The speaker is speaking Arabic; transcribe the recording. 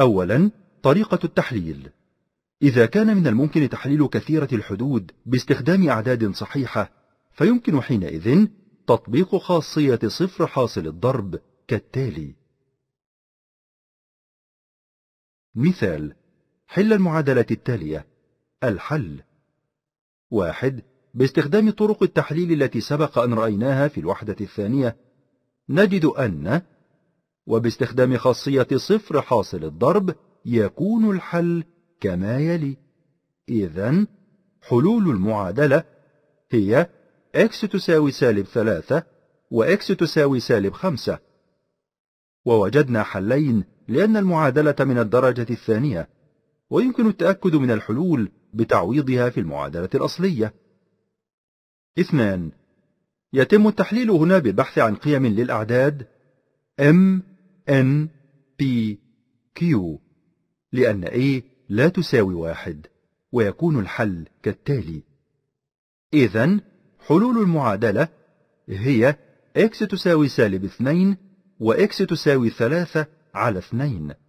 أولا طريقة التحليل إذا كان من الممكن تحليل كثيرة الحدود باستخدام أعداد صحيحة فيمكن حينئذ تطبيق خاصية صفر حاصل الضرب كالتالي مثال حل المعادلة التالية الحل واحد باستخدام طرق التحليل التي سبق أن رأيناها في الوحدة الثانية نجد أن وباستخدام خاصية صفر حاصل الضرب يكون الحل كما يلي إذا حلول المعادلة هي x تساوي سالب ثلاثة x تساوي سالب خمسة ووجدنا حلين لأن المعادلة من الدرجة الثانية ويمكن التأكد من الحلول بتعويضها في المعادلة الأصلية اثنان يتم التحليل هنا بالبحث عن قيم للأعداد m N P Q لأن A لا تساوي واحد ويكون الحل كالتالي إذن حلول المعادلة هي X تساوي سالب 2 و X تساوي 3 على 2